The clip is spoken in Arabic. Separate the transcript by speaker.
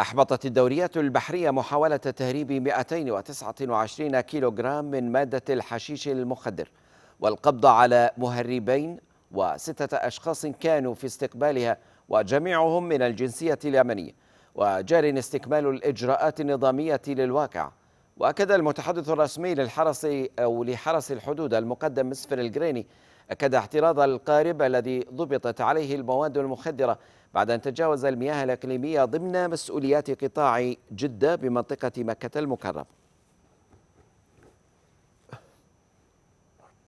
Speaker 1: أحبطت الدوريات البحرية محاولة تهريب 229 كيلوغرام من مادة الحشيش المخدر والقبض على مهربين وستة أشخاص كانوا في استقبالها وجميعهم من الجنسية اليمنية وجار استكمال الإجراءات النظامية للواقع وأكد المتحدث الرسمي للحرس أو لحرس الحدود المقدم مسفر الجريني أكد احتراض القارب الذي ضبطت عليه المواد المخدرة بعد أن تجاوز المياه الإقليمية ضمن مسؤوليات قطاع جدة بمنطقة مكة المكرمة